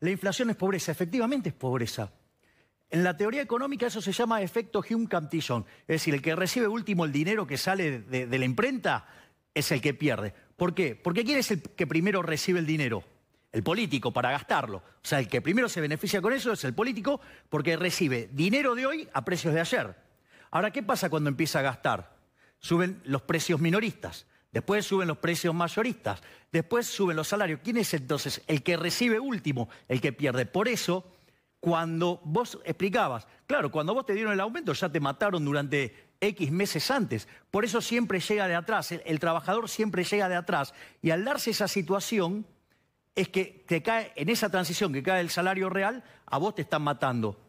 La inflación es pobreza, efectivamente es pobreza. En la teoría económica eso se llama efecto hume cantillon es decir, el que recibe último el dinero que sale de, de, la imprenta es el que pierde. ¿Por qué? Porque ¿quién es el que primero recibe el dinero? El político, para gastarlo. O sea, el que primero se beneficia con eso es el político porque recibe dinero de hoy a precios de ayer. Ahora, ¿qué pasa cuando empieza a gastar? Suben los precios minoristas. Después suben los precios mayoristas, después suben los salarios. ¿Quién es entonces el que recibe último, el que pierde? Por eso, cuando vos explicabas, claro, cuando vos te dieron el aumento ya te mataron durante X meses antes. Por eso siempre llega de atrás, el, trabajador siempre llega de atrás. Y al darse esa situación, es que te cae, en esa transición que cae el salario real, a vos te están matando.